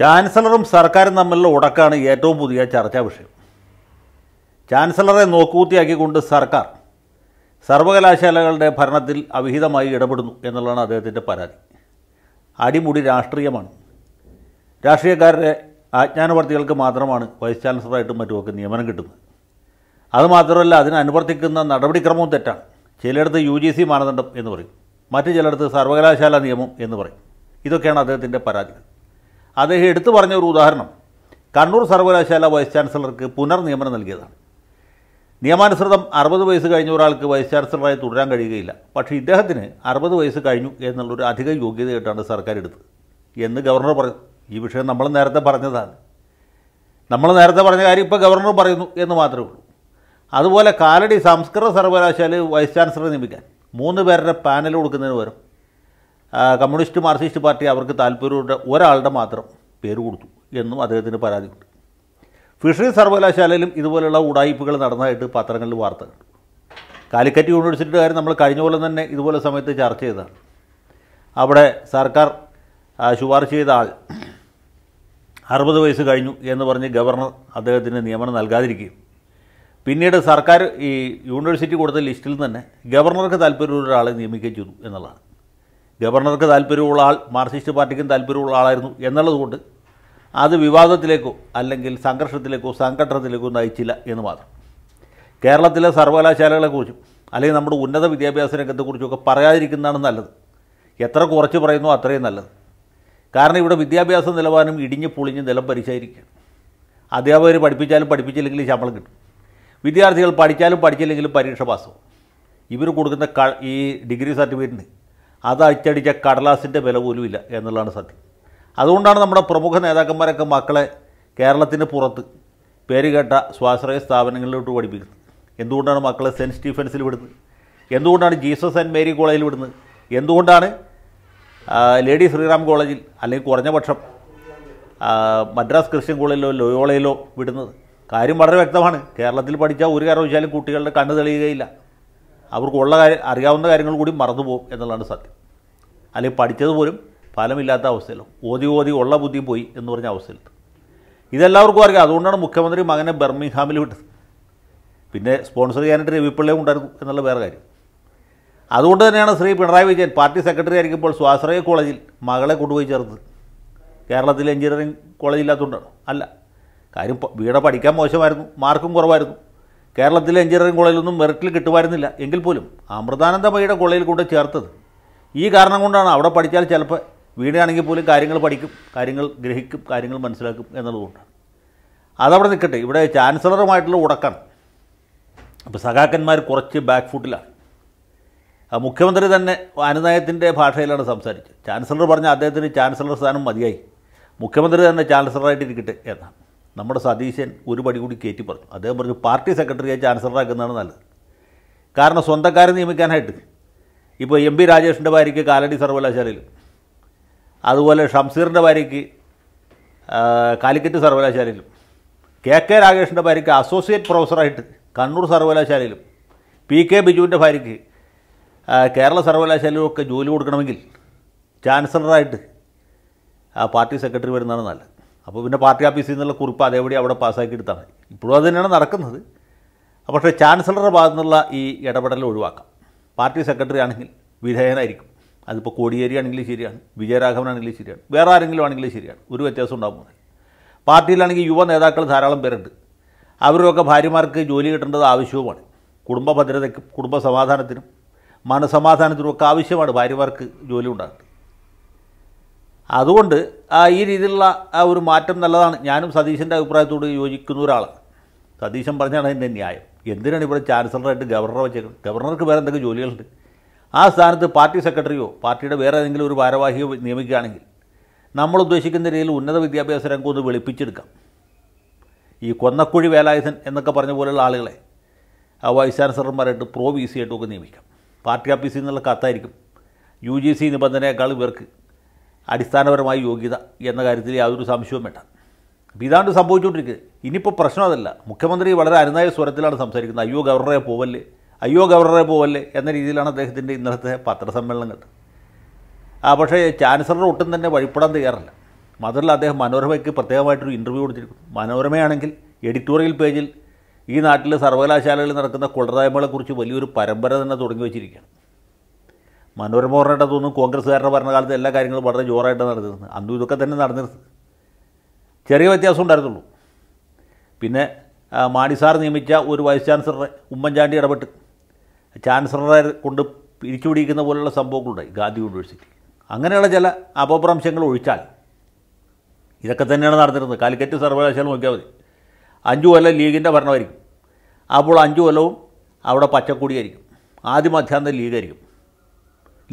ചാൻസലറും സർക്കാരും തമ്മിലുള്ള ഉടക്കാണ് ഏറ്റവും പുതിയ ചർച്ചാ വിഷയം ചാൻസലറെ നോക്കുകൂത്തിയാക്കിക്കൊണ്ട് സർക്കാർ സർവകലാശാലകളുടെ ഭരണത്തിൽ അവിഹിതമായി ഇടപെടുന്നു എന്നുള്ളതാണ് അദ്ദേഹത്തിൻ്റെ പരാതി അടിമുടി രാഷ്ട്രീയമാണ് രാഷ്ട്രീയക്കാരുടെ ആജ്ഞാനവർത്തികൾക്ക് മാത്രമാണ് വൈസ് ചാൻസലറായിട്ടും മറ്റുമൊക്കെ നിയമനം കിട്ടുന്നത് അതുമാത്രമല്ല അതിനനുവർത്തിക്കുന്ന അനുവർത്തിക്കുന്ന നടപടിക്രമവും തെറ്റാണ് ചിലയിടത്ത് യു ജി സി മാനദണ്ഡം എന്ന് പറയും മറ്റു ചിലയിടത്ത് സർവകലാശാല നിയമം എന്ന് പറയും ഇതൊക്കെയാണ് അദ്ദേഹത്തിൻ്റെ പരാതികൾ അദ്ദേഹം എടുത്തു പറഞ്ഞ ഒരു ഉദാഹരണം കണ്ണൂർ സർവകലാശാല വൈസ് ചാൻസലർക്ക് പുനർനിയമനം നൽകിയതാണ് നിയമാനുസൃതം അറുപത് വയസ്സ് കഴിഞ്ഞ ഒരാൾക്ക് വൈസ് ചാൻസലറായി തുടരാൻ കഴിയുകയില്ല പക്ഷേ ഇദ്ദേഹത്തിന് അറുപത് വയസ്സ് കഴിഞ്ഞു എന്നുള്ളൊരു അധിക യോഗ്യതയായിട്ടാണ് സർക്കാർ എടുത്തത് എന്ന് ഗവർണർ പറഞ്ഞു ഈ വിഷയം നമ്മൾ നേരത്തെ പറഞ്ഞതാണ് നമ്മൾ നേരത്തെ പറഞ്ഞ കാര്യം ഇപ്പോൾ ഗവർണർ പറയുന്നു എന്ന് മാത്രമേ ഉള്ളൂ അതുപോലെ കാലടി സംസ്കൃത സർവകലാശാല വൈസ് ചാൻസലറെ നിയമിക്കാൻ മൂന്ന് പേരുടെ പാനൽ കൊടുക്കുന്നതിന് പകരം കമ്മ്യൂണിസ്റ്റ് മാർക്സിസ്റ്റ് പാർട്ടി അവർക്ക് താല്പര്യമുള്ള ഒരാളുടെ മാത്രം പേര് കൊടുത്തു എന്നും അദ്ദേഹത്തിന് പരാതിയുണ്ട് ഫിഷറീസ് സർവകലാശാലയിലും ഇതുപോലെയുള്ള ഉടായ്പകൾ നടന്നതായിട്ട് പത്രങ്ങളിൽ വാർത്ത കണ്ടു കാലിക്കറ്റ് യൂണിവേഴ്സിറ്റിയുടെ കാര്യം നമ്മൾ കഴിഞ്ഞ പോലെ തന്നെ ഇതുപോലെ സമയത്ത് ചർച്ച ചെയ്തതാണ് അവിടെ സർക്കാർ ശുപാർശ ചെയ്ത ആൾ അറുപത് വയസ്സ് കഴിഞ്ഞു എന്ന് പറഞ്ഞ് ഗവർണർ അദ്ദേഹത്തിന് നിയമനം നൽകാതിരിക്കുകയും പിന്നീട് സർക്കാർ ഈ യൂണിവേഴ്സിറ്റി കൊടുത്ത ലിസ്റ്റിൽ തന്നെ ഗവർണർക്ക് താല്പര്യമുള്ള ഒരാളെ നിയമിക്കുകയും ചെയ്തു എന്നുള്ളതാണ് ഗവർണർക്ക് താല്പര്യമുള്ള ആൾ മാർക്സിസ്റ്റ് പാർട്ടിക്കും താല്പര്യമുള്ള ആളായിരുന്നു എന്നുള്ളതുകൊണ്ട് അത് വിവാദത്തിലേക്കോ അല്ലെങ്കിൽ സംഘർഷത്തിലേക്കോ സംഘട്ടനത്തിലേക്കോ നയിച്ചില്ല എന്ന് മാത്രം കേരളത്തിലെ സർവകലാശാലകളെക്കുറിച്ചും അല്ലെങ്കിൽ നമ്മുടെ ഉന്നത വിദ്യാഭ്യാസ ഒക്കെ പറയാതിരിക്കുന്നതാണ് നല്ലത് എത്ര കുറച്ച് പറയുന്നു അത്രയും നല്ലത് കാരണം ഇവിടെ വിദ്യാഭ്യാസ നിലവാരം ഇടിഞ്ഞ് പൊളിഞ്ഞ് നിലം പരിശായിരിക്കുകയാണ് അധ്യാപകർ പഠിപ്പിച്ചാലും പഠിപ്പിച്ചില്ലെങ്കിലും ശമ്പളം കിട്ടും വിദ്യാർത്ഥികൾ പഠിച്ചാലും പഠിച്ചില്ലെങ്കിലും പരീക്ഷ പാസ്സാവും ഇവർ കൊടുക്കുന്ന ഈ ഡിഗ്രി സർട്ടിഫിക്കറ്റിന് അത് അച്ചടിച്ച കടലാസിൻ്റെ വില പോലും ഇല്ല എന്നുള്ളതാണ് സത്യം അതുകൊണ്ടാണ് നമ്മുടെ പ്രമുഖ നേതാക്കന്മാരൊക്കെ മക്കളെ കേരളത്തിന് പുറത്ത് പേരുകേട്ട സ്വാശ്രയ സ്ഥാപനങ്ങളിലോട്ട് പഠിപ്പിക്കുന്നത് എന്തുകൊണ്ടാണ് മക്കളെ സെൻറ്റ് സ്റ്റീഫൻസിൽ വിടുന്നത് എന്തുകൊണ്ടാണ് ജീസസ് ആൻഡ് മേരി കോളേജിൽ വിടുന്നത് എന്തുകൊണ്ടാണ് ലേഡി ശ്രീറാം കോളേജിൽ അല്ലെങ്കിൽ കുറഞ്ഞ പക്ഷം മദ്രാസ് ക്രിസ്ത്യൻ കോളേജിലോ ലോയോളയിലോ വിടുന്നത് കാര്യം വളരെ വ്യക്തമാണ് കേരളത്തിൽ പഠിച്ച ഒരു കാരണവശാലും കുട്ടികളുടെ കണ്ണ് തെളിയുകയില്ല അവർക്കുള്ള കാര്യം അറിയാവുന്ന കാര്യങ്ങൾ കൂടി മറന്നുപോകും എന്നുള്ളതാണ് സത്യം അല്ലെങ്കിൽ പഠിച്ചത് പോലും ഫലമില്ലാത്ത അവസ്ഥയിലും ഓതി ഓതി ഉള്ള ബുദ്ധി പോയി എന്ന് പറഞ്ഞ അവസ്ഥയിലെത്തും ഇതെല്ലാവർക്കും അറിയാം അതുകൊണ്ടാണ് മുഖ്യമന്ത്രി മകനെ ബെർമിംഗ്ഹാമിൽ വിട്ടത് പിന്നെ സ്പോൺസർ ചെയ്യാനായിട്ട് രവിപ്പിള്ളയും ഉണ്ടായിരുന്നു എന്നുള്ള വേറെ കാര്യം അതുകൊണ്ട് തന്നെയാണ് ശ്രീ പിണറായി വിജയൻ പാർട്ടി സെക്രട്ടറി ആയിരിക്കുമ്പോൾ സ്വാശ്രയ കോളേജിൽ മകളെ കൊണ്ടുപോയി ചേർത്തത് കേരളത്തിലെ എഞ്ചിനീയറിംഗ് കോളേജില്ലാത്തതുകൊണ്ടാണ് അല്ല കാര്യം വീട പഠിക്കാൻ മോശമായിരുന്നു മാർക്കും കുറവായിരുന്നു കേരളത്തിലെ എഞ്ചിനീയറിംഗ് കോളേജിലൊന്നും മെറിറ്റിൽ കിട്ടുമായിരുന്നില്ല എങ്കിൽ പോലും അമൃതാനന്ദമയുടെ കോളേജിൽ കൊണ്ട് ചേർത്തത് ഈ കാരണം കൊണ്ടാണ് അവിടെ പഠിച്ചാൽ ചിലപ്പോൾ വീടാണെങ്കിൽ പോലും കാര്യങ്ങൾ പഠിക്കും കാര്യങ്ങൾ ഗ്രഹിക്കും കാര്യങ്ങൾ മനസ്സിലാക്കും എന്നതുകൊണ്ടാണ് അതവിടെ നിൽക്കട്ടെ ഇവിടെ ചാൻസലറുമായിട്ടുള്ള ഉടക്കാണ് അപ്പോൾ സഖാക്കന്മാർ കുറച്ച് ബാക്ക് ഫുട്ടിലാണ് മുഖ്യമന്ത്രി തന്നെ അനുനയത്തിൻ്റെ ഭാഷയിലാണ് സംസാരിച്ചത് ചാൻസലർ പറഞ്ഞ അദ്ദേഹത്തിന് ചാൻസലർ സ്ഥാനം മതിയായി മുഖ്യമന്ത്രി തന്നെ ചാൻസലറായിട്ട് ഇരിക്കട്ടെ എന്നാണ് നമ്മുടെ സതീശൻ ഒരു പടി കൂടി കയറ്റി പറഞ്ഞു അദ്ദേഹം പറഞ്ഞു പാർട്ടി സെക്രട്ടറിയെ ചാൻസലറാക്കുന്നതാണ് നല്ലത് കാരണം സ്വന്തക്കാരെ നിയമിക്കാനായിട്ട് ഇപ്പോൾ എം പി രാജേഷിൻ്റെ ഭാര്യയ്ക്ക് കാലടി സർവകലാശാലയിൽ അതുപോലെ ഷംസീറിൻ്റെ ഭാര്യയ്ക്ക് കാലിക്കറ്റ് സർവകലാശാലയിലും കെ കെ രാകേഷിൻ്റെ ഭാര്യയ്ക്ക് അസോസിയേറ്റ് പ്രൊഫസറായിട്ട് കണ്ണൂർ സർവകലാശാലയിലും പി കെ ബിജുവിൻ്റെ ഭാര്യയ്ക്ക് കേരള സർവകലാശാലയിലും ഒക്കെ ജോലി കൊടുക്കണമെങ്കിൽ ചാൻസലറായിട്ട് പാർട്ടി സെക്രട്ടറി വരുന്നതാണ് നല്ലത് അപ്പോൾ പിന്നെ പാർട്ടി ഓഫീസിൽ നിന്നുള്ള കുറിപ്പ് അതേപടി അവിടെ പാസ്സാക്കി എടുത്താൽ മതി ഇപ്പോഴും അത് തന്നെയാണ് നടക്കുന്നത് പക്ഷേ ചാൻസലറുടെ ഭാഗത്തു നിന്നുള്ള ഈ ഇടപെടൽ ഒഴിവാക്കാം പാർട്ടി സെക്രട്ടറി ആണെങ്കിൽ വിധേയനായിരിക്കും അതിപ്പോൾ കോടിയേരി ആണെങ്കിലും ശരിയാണ് വിജയരാഘവൻ ശരിയാണ് വേറെ ആരെങ്കിലും ആണെങ്കിലും ശരിയാണ് ഒരു വ്യത്യാസം ഉണ്ടാകുമ്പോൾ പാർട്ടിയിലാണെങ്കിൽ യുവ നേതാക്കൾ ധാരാളം പേരുണ്ട് അവരുമൊക്കെ ഭാര്യമാർക്ക് ജോലി കിട്ടേണ്ടത് ആവശ്യവുമാണ് കുടുംബ ഭദ്രതയ്ക്കും കുടുംബ സമാധാനത്തിനും മനസമാധാനത്തിനും ഒക്കെ ആവശ്യമാണ് ഭാര്യമാർക്ക് ജോലി ഉണ്ടാകുന്നത് അതുകൊണ്ട് ഈ രീതിയിലുള്ള ആ ഒരു മാറ്റം നല്ലതാണ് ഞാനും സതീശൻ്റെ അഭിപ്രായത്തോട് യോജിക്കുന്ന ഒരാളാണ് സതീശൻ പറഞ്ഞാണ് അതിൻ്റെ ന്യായം എന്തിനാണ് ഇവിടെ ചാൻസലറായിട്ട് ഗവർണറെ വെച്ചേക്കുന്നത് ഗവർണർക്ക് വേറെ എന്തൊക്കെ ജോലികളുണ്ട് ആ സ്ഥാനത്ത് പാർട്ടി സെക്രട്ടറിയോ പാർട്ടിയുടെ വേറെ ഏതെങ്കിലും ഒരു ഭാരവാഹിയോ നിയമിക്കുകയാണെങ്കിൽ നമ്മൾ ഉദ്ദേശിക്കുന്ന രീതിയിൽ ഉന്നത വിദ്യാഭ്യാസ രംഗം ഒന്ന് വെളുപ്പിച്ചെടുക്കാം ഈ കൊന്നക്കുഴി വേലായുധൻ എന്നൊക്കെ പറഞ്ഞ പോലെയുള്ള ആളുകളെ ആ വൈസ് ചാൻസലർമാരായിട്ട് പ്രോ വി സി ആയിട്ടുമൊക്കെ നിയമിക്കാം പാർട്ടി ഓഫീസിൽ നിന്നുള്ള കത്തായിരിക്കും യു ജി സി നിബന്ധനയേക്കാൾ ഇവർക്ക് അടിസ്ഥാനപരമായ യോഗ്യത എന്ന കാര്യത്തിൽ യാതൊരു സംശയവും വേണ്ട അപ്പോൾ ഇതാണ്ട് സംഭവിച്ചുകൊണ്ടിരിക്കുന്നത് ഇനിയിപ്പോൾ പ്രശ്നം അതല്ല മുഖ്യമന്ത്രി വളരെ അനുനായ സ്വരത്തിലാണ് സംസാരിക്കുന്നത് അയ്യോ ഗവർണറെ പോവല്ലേ അയ്യോ ഗവർണറെ പോവല്ലേ എന്ന രീതിയിലാണ് അദ്ദേഹത്തിൻ്റെ ഇന്നലത്തെ പത്രസമ്മേളനങ്ങൾ ആ പക്ഷേ ചാൻസലർ ഒട്ടും തന്നെ വഴിപ്പെടാൻ തയ്യാറല്ല മാത്രമല്ല അദ്ദേഹം മനോരമയ്ക്ക് പ്രത്യേകമായിട്ടൊരു ഇൻ്റർവ്യൂ കൊടുത്തിരിക്കുന്നു മനോരമയാണെങ്കിൽ എഡിറ്റോറിയൽ പേജിൽ ഈ നാട്ടിൽ സർവകലാശാലകളിൽ നടക്കുന്ന കുളറായ്മകളെക്കുറിച്ച് വലിയൊരു പരമ്പര തന്നെ തുടങ്ങി വെച്ചിരിക്കുകയാണ് മനോരമ പറഞ്ഞിട്ട് തോന്നും കോൺഗ്രസ്സുകാരുടെ ഭരണകാലത്ത് എല്ലാ കാര്യങ്ങളും വളരെ ജോറായിട്ട് നടന്നിരുന്നത് അന്നും ഇതൊക്കെ തന്നെ നടന്നിരുന്നത് ചെറിയ വ്യത്യാസം ഉണ്ടായിരുന്നുള്ളൂ പിന്നെ മാണി നിയമിച്ച ഒരു വൈസ് ചാൻസലറെ ഉമ്മൻചാണ്ടി ഇടപെട്ട് ചാൻസലറെ കൊണ്ട് പിരിച്ചുപിടിക്കുന്ന പോലുള്ള സംഭവങ്ങളുണ്ടായി ഗാന്ധി യൂണിവേഴ്സിറ്റി അങ്ങനെയുള്ള ചില അപഭ്രംശങ്ങൾ ഒഴിച്ചാൽ ഇതൊക്കെ തന്നെയാണ് നടന്നിരുന്നത് കാലിക്കറ്റ് സർവകലാശാല നോക്കിയാൽ മതി അഞ്ചു കൊല്ലം ലീഗിൻ്റെ ഭരണമായിരിക്കും അപ്പോൾ അഞ്ചു കൊല്ലവും അവിടെ പച്ചക്കൂടിയായിരിക്കും ആദ്യം മധ്യാന്തം ലീഗായിരിക്കും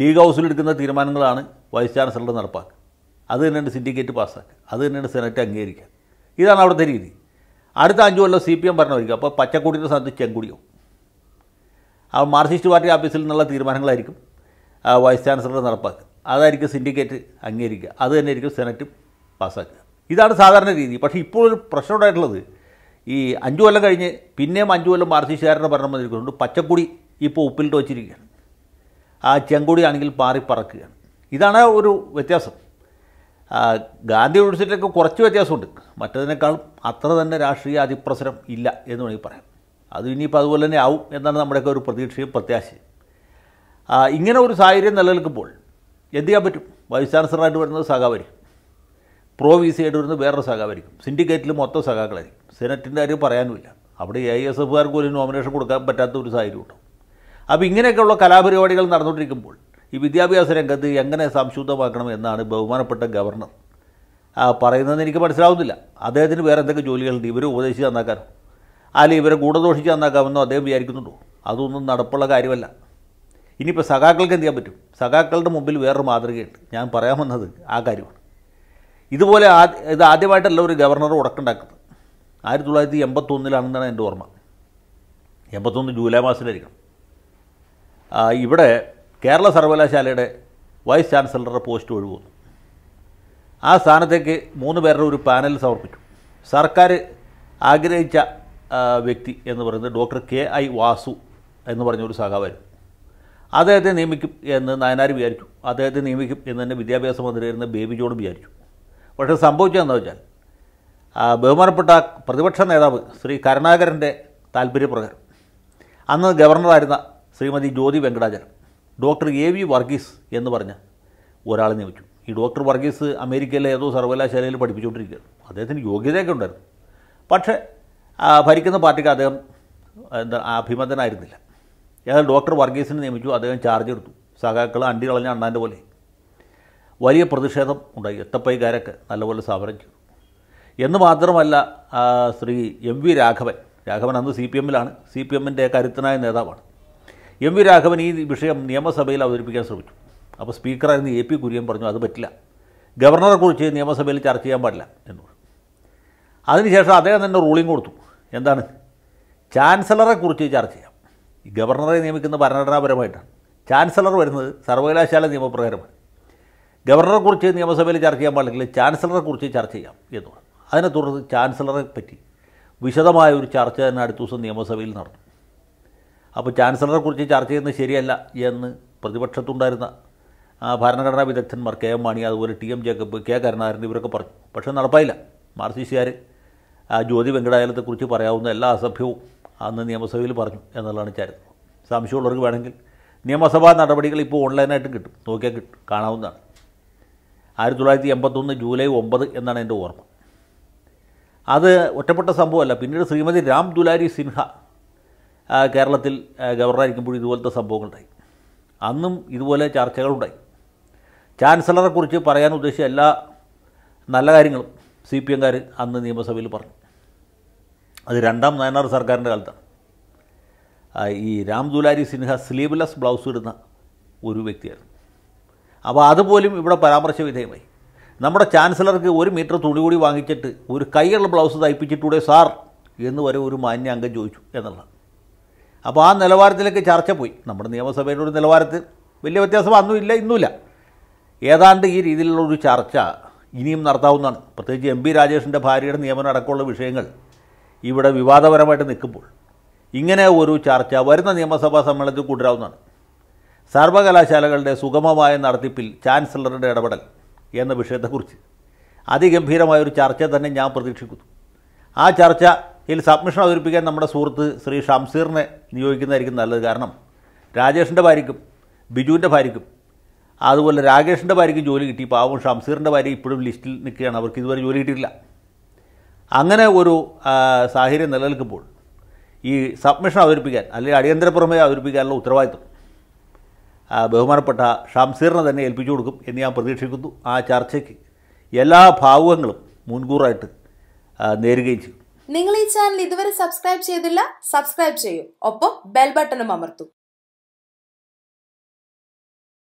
ലീഗ് ഹൗസിലെടുക്കുന്ന തീരുമാനങ്ങളാണ് വൈസ് ചാൻസലർ നടപ്പാക്കുക അത് തന്നെയാണ് സിൻഡിക്കേറ്റ് പാസ്സാക്കുക അത് തന്നെയാണ് സെനറ്റ് അംഗീകരിക്കുക ഇതാണ് അവിടുത്തെ രീതി അടുത്ത അഞ്ച് കൊല്ലം സി പി എം ഭരണമായിരിക്കും അപ്പോൾ പച്ചക്കൊടിയുടെ സ്ഥാനത്ത് ചെങ്കുടിയാവും ആ മാർക്സിസ്റ്റ് പാർട്ടി ഓഫീസിൽ നിന്നുള്ള തീരുമാനങ്ങളായിരിക്കും വൈസ് ചാൻസലർ നടപ്പാക്കുക അതായിരിക്കും സിൻഡിക്കേറ്റ് അംഗീകരിക്കുക അത് തന്നെ ആയിരിക്കും സെനറ്റും പാസ്സാക്കുക ഇതാണ് സാധാരണ രീതി പക്ഷേ ഇപ്പോൾ ഒരു പ്രശ്നം ഉണ്ടായിട്ടുള്ളത് ഈ അഞ്ചു കൊല്ലം കഴിഞ്ഞ് പിന്നെയും അഞ്ചു കൊല്ലം മാർക്സിസ്റ്റുകാരുടെ ഭരണം വന്നിരിക്കുന്നുണ്ട് പച്ചക്കുടി ഇപ്പോൾ ഉപ്പിലിട്ട് വച്ചിരിക്കുകയാണ് ആ ചെങ്കൊടി ആണെങ്കിൽ പാറിപ്പറക്കുകയാണ് ഇതാണ് ഒരു വ്യത്യാസം ഗാന്ധി യൂണിവേഴ്സിറ്റിയിലൊക്കെ കുറച്ച് വ്യത്യാസമുണ്ട് മറ്റതിനേക്കാളും അത്ര തന്നെ രാഷ്ട്രീയ അതിപ്രസരം ഇല്ല എന്ന് വേണമെങ്കിൽ പറയാം അത് ഇനിയിപ്പോൾ അതുപോലെ തന്നെ ആവും എന്നാണ് നമ്മുടെയൊക്കെ ഒരു പ്രതീക്ഷയും പ്രത്യാശയും ഇങ്ങനെ ഒരു സാഹചര്യം നിലനിൽക്കുമ്പോൾ എന്ത് ചെയ്യാൻ പറ്റും വൈസ് ചാൻസലറായിട്ട് വരുന്നത് സഖാവായിരിക്കും പ്രോ വി സി ആയിട്ട് വരുന്നത് വേറൊരു സഖാവായിരിക്കും സിൻഡിക്കേറ്റിൽ മൊത്തം സഖാക്കളായിരിക്കും സെനറ്റിൻ്റെ കാര്യം പറയാനുമില്ല അവിടെ എ ഐ എസ് എഫുകാർക്ക് ഒരു നോമിനേഷൻ കൊടുക്കാൻ പറ്റാത്ത ഒരു സാഹചര്യം ഉണ്ടാവും അപ്പോൾ ഇങ്ങനെയൊക്കെയുള്ള കലാപരിപാടികൾ നടന്നുകൊണ്ടിരിക്കുമ്പോൾ ഈ വിദ്യാഭ്യാസ രംഗത്ത് എങ്ങനെ സംശുദ്ധമാക്കണം എന്നാണ് ബഹുമാനപ്പെട്ട ഗവർണർ പറയുന്നതെന്ന് എനിക്ക് മനസ്സിലാവുന്നില്ല അദ്ദേഹത്തിന് വേറെ എന്തൊക്കെ ജോലികളുണ്ട് ഇവരെ ഉപദേശിച്ച് നന്നാക്കാനോ അല്ലെങ്കിൽ ഇവരെ ഗൂഢദോഷിച്ച് നന്നാക്കാമെന്നോ അദ്ദേഹം വിചാരിക്കുന്നുണ്ടോ അതൊന്നും നടപ്പുള്ള കാര്യമല്ല ഇനിയിപ്പോൾ സഖാക്കൾക്ക് എന്ത് ചെയ്യാൻ പറ്റും സഖാക്കളുടെ മുമ്പിൽ വേറൊരു മാതൃകയുണ്ട് ഞാൻ പറയാൻ വന്നത് ആ കാര്യമാണ് ഇതുപോലെ ഇത് ആദ്യമായിട്ടല്ല ഒരു ഗവർണർ ഉടക്കുണ്ടാക്കുന്നത് ആയിരത്തി തൊള്ളായിരത്തി എൺപത്തൊന്നിലാണെന്നാണ് എൻ്റെ ഓർമ്മ എൺപത്തൊന്ന് ജൂലൈ മാസത്തിലായിരിക്കണം ഇവിടെ കേരള സർവകലാശാലയുടെ വൈസ് ചാൻസലറുടെ പോസ്റ്റ് ഒഴിവുന്നു ആ സ്ഥാനത്തേക്ക് മൂന്ന് പേരുടെ ഒരു പാനൽ സമർപ്പിച്ചു സർക്കാർ ആഗ്രഹിച്ച വ്യക്തി എന്ന് പറയുന്നത് ഡോക്ടർ കെ ഐ വാസു എന്ന് പറഞ്ഞൊരു സഖാവായിരുന്നു അദ്ദേഹത്തെ നിയമിക്കും എന്ന് നായനാർ വിചാരിച്ചു അദ്ദേഹത്തെ നിയമിക്കും എന്ന് തന്നെ വിദ്യാഭ്യാസ മന്ത്രിയായിരുന്ന ബേബി ജോൺ വിചാരിച്ചു പക്ഷേ സംഭവിച്ചതെന്ന് വെച്ചാൽ ബഹുമാനപ്പെട്ട പ്രതിപക്ഷ നേതാവ് ശ്രീ കരുണാകരൻ്റെ താല്പര്യപ്രകാരം അന്ന് ഗവർണറായിരുന്ന Shrimati Jyothi Venkatachalam doctor A V Varghese എന്ന് പറഞ്ഞ ഒരാളെ നിയമിച്ചു ഈ ഡോക്ടർ വർഗീസ് അമേരിക്കയിലെ ഏതോ സർവകലാശാലയിൽ പഠിപ്പിച്ചുകൊണ്ടിരിക്കുകയാണ് അദ്ദേഹത്തിന് യോഗ്യതയൊക്കെ ഉണ്ടായിരുന്നു പക്ഷേ ഭരിക്കുന്ന പാർട്ടിക്ക് അദ്ദേഹം എന്താ അഭിമതനായിരുന്നില്ല ഏതായാലും ഡോക്ടർ വർഗീസിനെ നിയമിച്ചു അദ്ദേഹം ചാർജ് എടുത്തു സഹാക്കൾ അണ്ടി കളഞ്ഞ അണ്ണാൻ്റെ പോലെ വലിയ പ്രതിഷേധം ഉണ്ടായി എത്തപ്പൈകാരൊക്കെ നല്ലപോലെ സമരം ചെയ്തു എന്ന് മാത്രമല്ല ശ്രീ എം വി രാഘവൻ രാഘവൻ അന്ന് സി പി എമ്മിലാണ് സി പി എമ്മിൻ്റെ കരുത്തനായ നേതാവാണ് എം വി രാഘവൻ ഈ വിഷയം നിയമസഭയിൽ അവതരിപ്പിക്കാൻ ശ്രമിച്ചു അപ്പോൾ സ്പീക്കറായിരുന്ന എ പി കുര്യൻ പറഞ്ഞു അത് പറ്റില്ല ഗവർണറെക്കുറിച്ച് നിയമസഭയിൽ ചർച്ച ചെയ്യാൻ പാടില്ല എന്ന് അതിനുശേഷം അദ്ദേഹം തന്നെ റൂളിംഗ് കൊടുത്തു എന്താണ് ചാൻസലറെക്കുറിച്ച് ചർച്ച ചെയ്യാം ഗവർണറെ നിയമിക്കുന്ന ഭരണഘടനാപരമായിട്ടാണ് ചാൻസലർ വരുന്നത് സർവകലാശാല നിയമപ്രകാരമാണ് ഗവർണറെക്കുറിച്ച് നിയമസഭയിൽ ചർച്ച ചെയ്യാൻ പാടില്ലെങ്കിൽ ചാൻസലറെക്കുറിച്ച് ചർച്ച ചെയ്യാം എന്ന് പറഞ്ഞു അതിനെ തുടർന്ന് ചാൻസലറെ പറ്റി വിശദമായ ഒരു ചർച്ച തന്നെ അടുത്ത ദിവസം നിയമസഭയിൽ നടന്നു അപ്പോൾ ചാൻസലറെ കുറിച്ച് ചർച്ച ചെയ്യുന്നത് ശരിയല്ല എന്ന് പ്രതിപക്ഷത്തുണ്ടായിരുന്ന ഭരണഘടനാ വിദഗ്ധന്മാർ കെ എം മാണി അതുപോലെ T M Jacob K Karunakaran ഇവരൊക്കെ പറഞ്ഞു പക്ഷേ നടപ്പായില്ല മാർ സി സിക്കാർ ജ്യോതി വെങ്കടായലത്തെക്കുറിച്ച് പറയാവുന്ന എല്ലാ അസഭ്യവും അന്ന് നിയമസഭയിൽ പറഞ്ഞു എന്നുള്ളതാണ് ചരിത്രം സംശയമുള്ളവർക്ക് വേണമെങ്കിൽ നിയമസഭാ നടപടികൾ ഇപ്പോൾ ഓൺലൈനായിട്ട് കിട്ടും നോക്കിയാൽ കിട്ടും കാണാവുന്നതാണ് ആയിരത്തി തൊള്ളായിരത്തി എൺപത്തൊന്ന് ജൂലൈ ഒമ്പത് എന്നാണ് എൻ്റെ ഓർമ്മ അത് ഒറ്റപ്പെട്ട സംഭവമല്ല പിന്നീട് ശ്രീമതി രാം ദുലാരി സിൻഹ കേരളത്തിൽ ഗവർണറായിരിക്കുമ്പോൾ ഇതുപോലത്തെ സംഭവങ്ങളുണ്ടായി അന്നും ഇതുപോലെ ചർച്ചകളുണ്ടായി ചാൻസലറെക്കുറിച്ച് പറയാൻ ഉദ്ദേശിച്ച എല്ലാ നല്ല കാര്യങ്ങളും സി പി എംകാർ അന്ന് നിയമസഭയിൽ പറഞ്ഞു അത് രണ്ടാം നയനാർ സർക്കാരിൻ്റെ കാലത്താണ് ഈ രാം ദുലാരി സിൻഹ സ്ലീവ്ലെസ് ബ്ലൗസ് ഇടുന്ന ഒരു വ്യക്തിയായിരുന്നു അപ്പോൾ അതുപോലും ഇവിടെ പരാമർശ വിധേയമായി നമ്മുടെ ചാൻസലർക്ക് ഒരു മീറ്റർ തുണി കൂടി വാങ്ങിച്ചിട്ട് ഒരു കൈയുള്ള ബ്ലൗസ് തയ്പ്പിച്ചിട്ടൂടെ സാർ എന്ന് വരെ ഒരു മാന്യ അംഗം ചോദിച്ചു എന്നുള്ളതാണ് അപ്പോൾ ആ നിലവാരത്തിലേക്ക് ചർച്ച പോയി നമ്മുടെ നിയമസഭയുടെ ഒരു നിലവാരത്തിൽ വലിയ വ്യത്യാസം അന്നുമില്ല ഇല്ല ഇന്നുമില്ല ഏതാണ്ട് ഈ രീതിയിലുള്ള ഒരു ചർച്ച ഇനിയും നടത്താവുന്നതാണ് പ്രത്യേകിച്ച് എം പി രാജേഷിൻ്റെ ഭാര്യയുടെ നിയമനം അടക്കമുള്ള വിഷയങ്ങൾ ഇവിടെ വിവാദപരമായിട്ട് നിൽക്കുമ്പോൾ ഇങ്ങനെ ഒരു ചർച്ച വരുന്ന നിയമസഭാ സമ്മേളനത്തിൽ കൂട്ടരാവുന്നതാണ് സർവകലാശാലകളുടെ സുഗമമായ നടത്തിപ്പിൽ ചാൻസലറുടെ ഇടപെടൽ എന്ന വിഷയത്തെക്കുറിച്ച് അതിഗംഭീരമായൊരു ചർച്ച തന്നെ ഞാൻ പ്രതീക്ഷിക്കുന്നു ആ ചർച്ച ഇതിൽ സബ്മിഷൻ അവതരിപ്പിക്കാൻ നമ്മുടെ സുഹൃത്ത് ശ്രീ ഷംസീറിനെ നിയോഗിക്കുന്നതായിരിക്കും നല്ലത് കാരണം രാജേഷിൻ്റെ ഭാര്യയ്ക്കും ബിജുവിൻ്റെ ഭാര്യയ്ക്കും അതുപോലെ രാകേഷിൻ്റെ ഭാര്യയ്ക്കും ജോലി കിട്ടി പാവം ഷംസീറിൻ്റെ ഭാര്യ ഇപ്പോഴും ലിസ്റ്റിൽ നിൽക്കുകയാണ് അവർക്ക് ഇതുവരെ ജോലി കിട്ടിയിട്ടില്ല അങ്ങനെ ഒരു സാഹചര്യം നിലനിൽക്കുമ്പോൾ ഈ സബ്മിഷൻ അവതരിപ്പിക്കാൻ അല്ലെങ്കിൽ അടിയന്തര പ്രമേയം അവതരിപ്പിക്കാനുള്ള ഉത്തരവാദിത്വം ബഹുമാനപ്പെട്ട ഷംസീറിനെ തന്നെ ഏൽപ്പിച്ചു കൊടുക്കും എന്ന് ഞാൻ പ്രതീക്ഷിക്കുന്നു ആ ചർച്ചയ്ക്ക് എല്ലാ ഭാവുകങ്ങളും മുൻകൂറായിട്ട് നേരുകയും ചെയ്യും നിങ്ങൾ ഈ ചാനൽ ഇതുവരെ സബ്സ്ക്രൈബ് ചെയ്തില്ല സബ്സ്ക്രൈബ് ചെയ്യൂ ഒപ്പം ബെൽ ബട്ടണും അമർത്തും